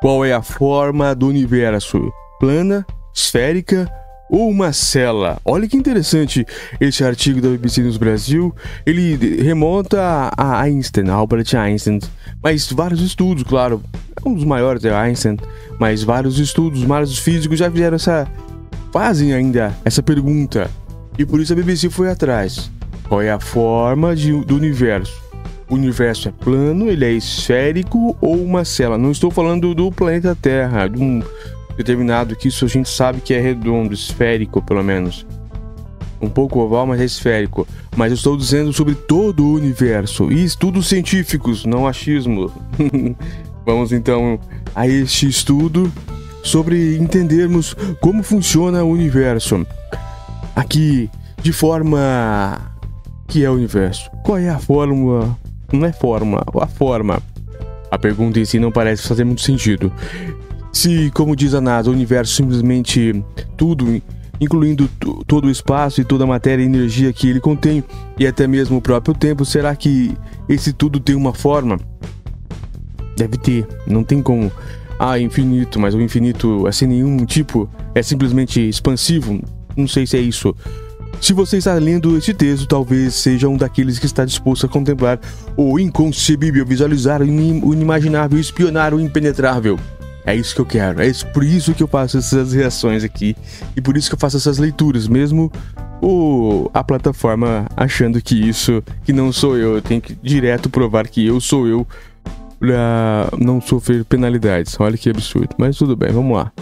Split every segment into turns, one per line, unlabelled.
Qual é a forma do universo? Plana, esférica ou uma cela? Olha que interessante esse artigo da BBC News Brasil. Ele remonta a Einstein, Albert Einstein, mas vários estudos, claro, é um dos maiores é Einstein, mas vários estudos, vários físicos já fizeram essa fazem ainda essa pergunta. E por isso a BBC foi atrás. Qual é a forma de, do universo? o universo é plano, ele é esférico ou uma cela? Não estou falando do planeta Terra, de um determinado que isso a gente sabe que é redondo, esférico pelo menos. Um pouco oval, mas é esférico. Mas eu estou dizendo sobre todo o universo e estudos científicos, não achismo. Vamos então a este estudo sobre entendermos como funciona o universo. Aqui, de forma que é o universo. Qual é a fórmula não é forma, a forma. A pergunta em si não parece fazer muito sentido. Se, como diz a NASA, o universo simplesmente tudo, incluindo todo o espaço e toda a matéria e energia que ele contém, e até mesmo o próprio tempo, será que esse tudo tem uma forma? Deve ter, não tem como. Ah, infinito, mas o infinito é sem nenhum tipo, é simplesmente expansivo? Não sei se é isso. Se você está lendo este texto, talvez seja um daqueles que está disposto a contemplar o inconcebível, visualizar o inimaginável, espionar o impenetrável. É isso que eu quero, é por isso que eu faço essas reações aqui e por isso que eu faço essas leituras, mesmo o, a plataforma achando que isso, que não sou eu, eu tenho que direto provar que eu sou eu pra não sofrer penalidades. Olha que absurdo, mas tudo bem, vamos lá.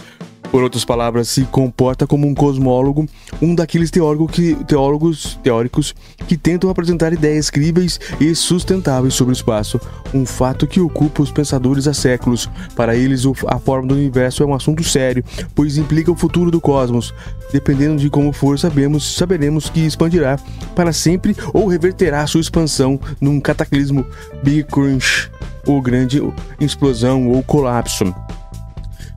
Por outras palavras, se comporta como um cosmólogo, um daqueles teórico que, teólogos teóricos que tentam apresentar ideias críveis e sustentáveis sobre o espaço, um fato que ocupa os pensadores há séculos. Para eles, a forma do universo é um assunto sério, pois implica o futuro do cosmos. Dependendo de como for, sabemos, saberemos que expandirá para sempre ou reverterá sua expansão num cataclismo Big Crunch, ou grande explosão ou colapso.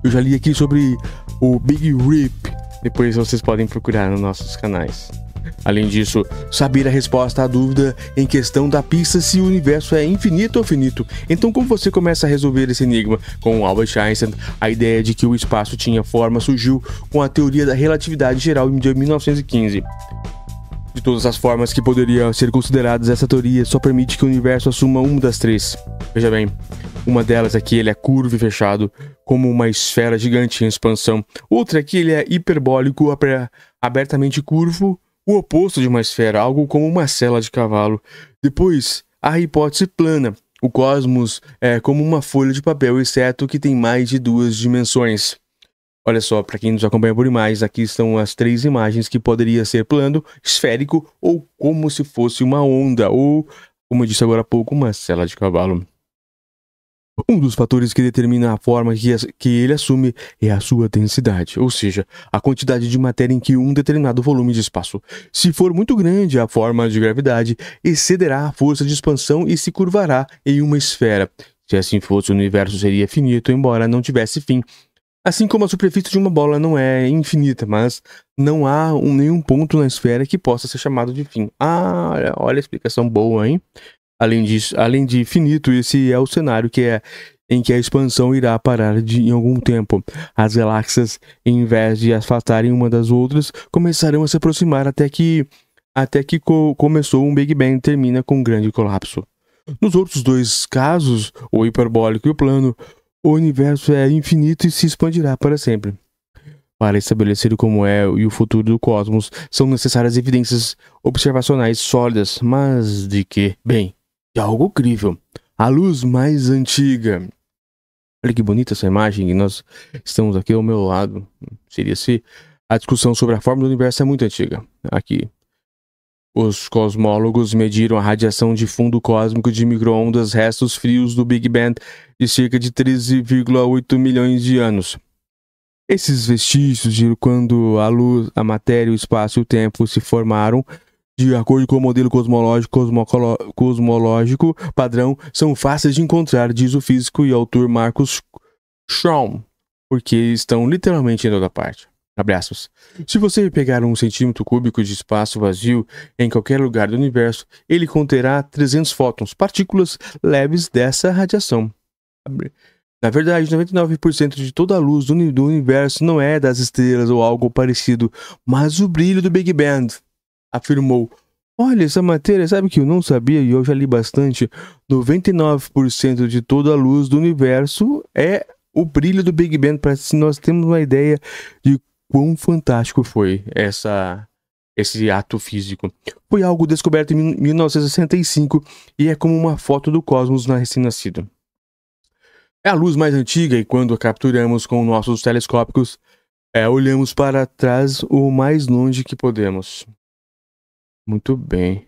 Eu já li aqui sobre o Big Rip. Depois vocês podem procurar nos nossos canais. Além disso, saber a resposta à dúvida em questão da pista se o universo é infinito ou finito. Então, como você começa a resolver esse enigma? Com Albert Einstein, a ideia de que o espaço tinha forma surgiu com a teoria da relatividade geral de 1915. De todas as formas que poderiam ser consideradas, essa teoria só permite que o universo assuma uma das três. Veja bem, uma delas é que ele é curvo e fechado, como uma esfera gigante em expansão. Outra é que ele é hiperbólico, abertamente curvo, o oposto de uma esfera, algo como uma cela de cavalo. Depois, a hipótese plana. O cosmos é como uma folha de papel, exceto que tem mais de duas dimensões. Olha só, para quem nos acompanha por imagens, aqui estão as três imagens que poderia ser plano, esférico ou como se fosse uma onda, ou, como eu disse agora há pouco, uma cela de cavalo. Um dos fatores que determina a forma que, que ele assume é a sua densidade, ou seja, a quantidade de matéria em que um determinado volume de espaço. Se for muito grande, a forma de gravidade excederá a força de expansão e se curvará em uma esfera. Se assim fosse, o universo seria finito, embora não tivesse fim, Assim como a superfície de uma bola não é infinita, mas não há um, nenhum ponto na esfera que possa ser chamado de fim. Ah, olha, olha a explicação boa, hein? Além, disso, além de finito, esse é o cenário que é em que a expansão irá parar de, em algum tempo. As galáxias, em vez de afastarem uma das outras, começarão a se aproximar até que até que co começou um Big Bang e termina com um grande colapso. Nos outros dois casos, o hiperbólico e o plano, o universo é infinito e se expandirá para sempre. Para estabelecer como é e o futuro do cosmos, são necessárias evidências observacionais sólidas, mas de que, bem, de algo crível. A luz mais antiga. Olha que bonita essa imagem e nós estamos aqui ao meu lado. Seria se a discussão sobre a forma do universo é muito antiga. Aqui, os cosmólogos mediram a radiação de fundo cósmico de microondas restos frios do Big Bang de cerca de 13,8 milhões de anos. Esses vestígios de quando a luz, a matéria, o espaço e o tempo se formaram, de acordo com o modelo cosmológico, cosmológico padrão, são fáceis de encontrar, diz o físico e autor Marcos Schramm, porque estão literalmente em toda parte. Abraços. Se você pegar um centímetro cúbico de espaço vazio em qualquer lugar do universo, ele conterá 300 fótons, partículas leves dessa radiação. Na verdade, 99% de toda a luz do universo não é das estrelas ou algo parecido, mas o brilho do Big Bang, afirmou. Olha, essa matéria, sabe que eu não sabia e eu já li bastante. 99% de toda a luz do universo é o brilho do Big Bang, para se nós temos uma ideia de quão fantástico foi essa esse ato físico. Foi algo descoberto em 1965 e é como uma foto do cosmos na recém-nascido. É a luz mais antiga e quando a capturamos com nossos telescópios, é, olhamos para trás o mais longe que podemos. Muito bem.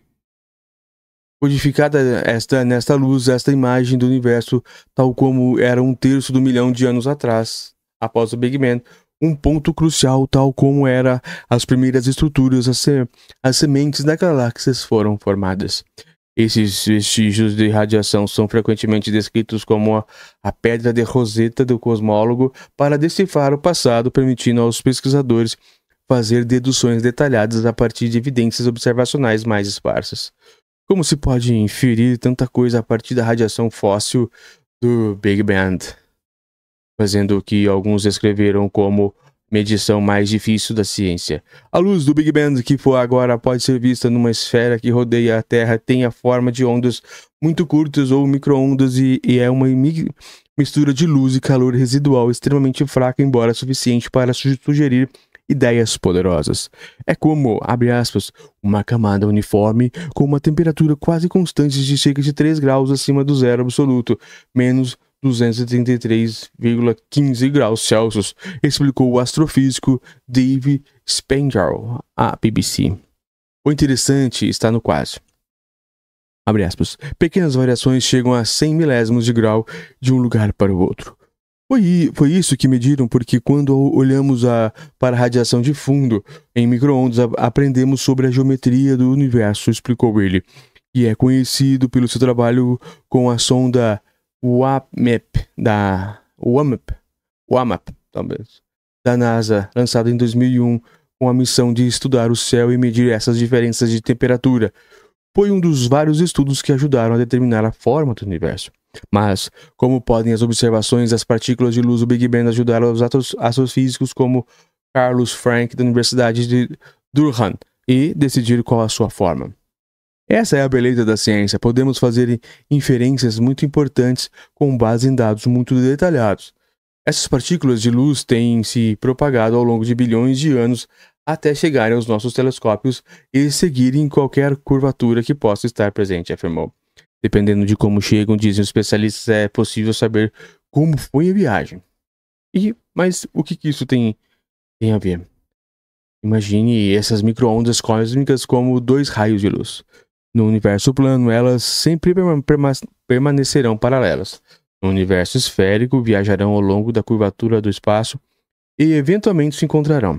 Codificada esta nesta luz, esta imagem do universo, tal como era um terço do milhão de anos atrás, após o Big Bang, um ponto crucial, tal como era as primeiras estruturas, as, ser, as sementes da galáxias foram formadas. Esses vestígios de radiação são frequentemente descritos como a, a, pedra de Roseta do cosmólogo para decifrar o passado, permitindo aos pesquisadores fazer deduções detalhadas a partir de evidências observacionais mais esparsas. Como se pode inferir tanta coisa a partir da radiação fóssil do Big Bang? fazendo o que alguns escreveram como medição mais difícil da ciência. A luz do Big Bang que for agora pode ser vista numa esfera que rodeia a Terra, tem a forma de ondas muito curtas ou microondas e, e é uma mistura de luz e calor residual extremamente fraca, embora suficiente para sugerir ideias poderosas. É como, abre aspas, uma camada uniforme com uma temperatura quase constante de cerca de 3 graus acima do zero absoluto, menos 233,15 graus Celsius, explicou o astrofísico Dave Spengel à BBC. O interessante está no quase. Pequenas variações chegam a 100 milésimos de grau de um lugar para o outro. Foi, foi isso que mediram, porque quando olhamos a, para a radiação de fundo em microondas, aprendemos sobre a geometria do universo, explicou ele, e é conhecido pelo seu trabalho com a sonda WAMP, da WAMP, WAMP, talvez, da NASA, lançado em 2001 com a missão de estudar o céu e medir essas diferenças de temperatura. Foi um dos vários estudos que ajudaram a determinar a forma do universo. Mas, como podem as observações das partículas de luz do Big Bang ajudar os astrofísicos como Carlos Frank, da Universidade de Durham, e decidir qual a sua forma? Essa é a beleza da ciência. Podemos fazer inferências muito importantes com base em dados muito detalhados. Essas partículas de luz têm se propagado ao longo de bilhões de anos até chegarem aos nossos telescópios e seguirem qualquer curvatura que possa estar presente, afirmou. Dependendo de como chegam, dizem os especialistas, é possível saber como foi a viagem. E, mas o que, que isso tem, tem a ver? Imagine essas microondas cósmicas como dois raios de luz. No universo plano, elas sempre permanecerão paralelas. No universo esférico, viajarão ao longo da curvatura do espaço e eventualmente se encontrarão.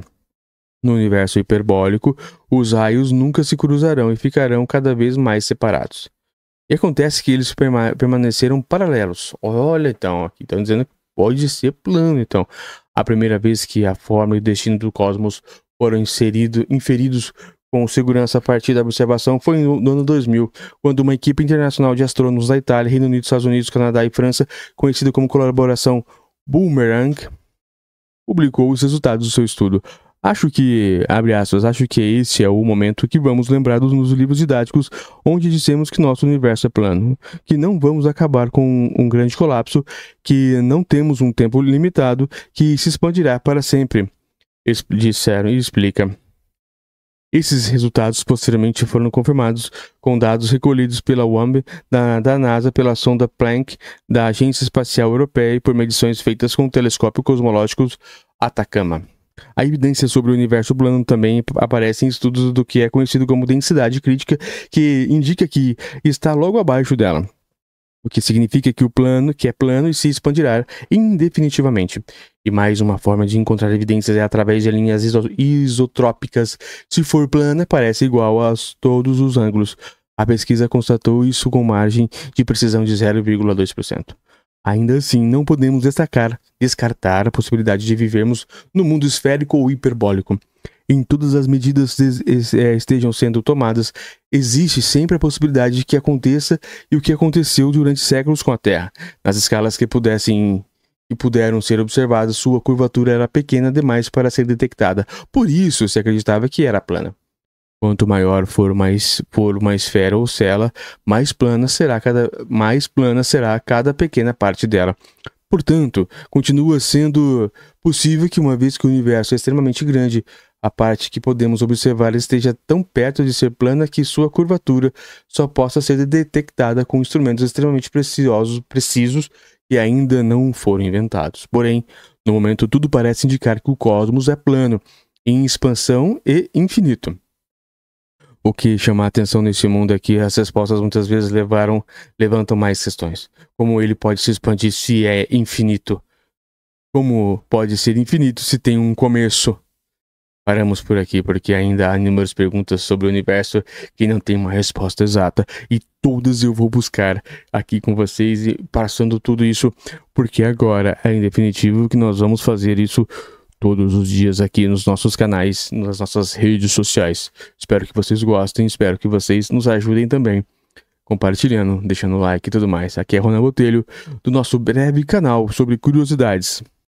No universo hiperbólico, os raios nunca se cruzarão e ficarão cada vez mais separados. E acontece que eles perma permaneceram paralelos. Olha então, aqui estão dizendo que pode ser plano. Então, a primeira vez que a forma e o destino do cosmos foram inserido, inferidos com segurança a partir da observação foi no ano 2000, quando uma equipe internacional de astrônomos da Itália, Reino Unido, Estados Unidos, Canadá e França, conhecida como colaboração Boomerang, publicou os resultados do seu estudo. Acho que, abre aspas, acho que esse é o momento que vamos lembrar nos livros didáticos onde dissemos que nosso universo é plano, que não vamos acabar com um grande colapso, que não temos um tempo limitado que se expandirá para sempre, disseram e explica. Esses resultados posteriormente foram confirmados com dados recolhidos pela UAMB da, da, NASA pela sonda Planck da Agência Espacial Europeia e por medições feitas com o telescópio cosmológico Atacama. A evidência sobre o universo plano também aparece em estudos do que é conhecido como densidade crítica, que indica que está logo abaixo dela o que significa que o plano, que é plano, se expandirá indefinitivamente. E mais uma forma de encontrar evidências é através de linhas isotrópicas. Se for plana, parece igual a todos os ângulos. A pesquisa constatou isso com margem de precisão de 0,2%. Ainda assim, não podemos destacar, descartar a possibilidade de vivermos no mundo esférico ou hiperbólico em todas as medidas é, estejam sendo tomadas, existe sempre a possibilidade de que aconteça e o que aconteceu durante séculos com a Terra. Nas escalas que pudessem que puderam ser observadas, sua curvatura era pequena demais para ser detectada. Por isso se acreditava que era plana. Quanto maior for uma, for uma esfera ou cela, mais plana será cada mais plana será cada pequena parte dela. Portanto, continua sendo possível que, uma vez que o universo é extremamente grande, a parte que podemos observar esteja tão perto de ser plana que sua curvatura só possa ser detectada com instrumentos extremamente preciosos, precisos que ainda não foram inventados. Porém, no momento, tudo parece indicar que o cosmos é plano, em expansão e infinito. O que chama a atenção nesse mundo é que as respostas muitas vezes levaram, levantam mais questões. Como ele pode se expandir se é infinito? Como pode ser infinito se tem um começo? Paramos por aqui porque ainda há inúmeras perguntas sobre o universo que não tem uma resposta exata e todas eu vou buscar aqui com vocês e passando tudo isso porque agora é em definitivo que nós vamos fazer isso todos os dias aqui nos nossos canais, nas nossas redes sociais. Espero que vocês gostem, espero que vocês nos ajudem também compartilhando, deixando like e tudo mais. Aqui é Ronaldo Botelho do nosso breve canal sobre curiosidades.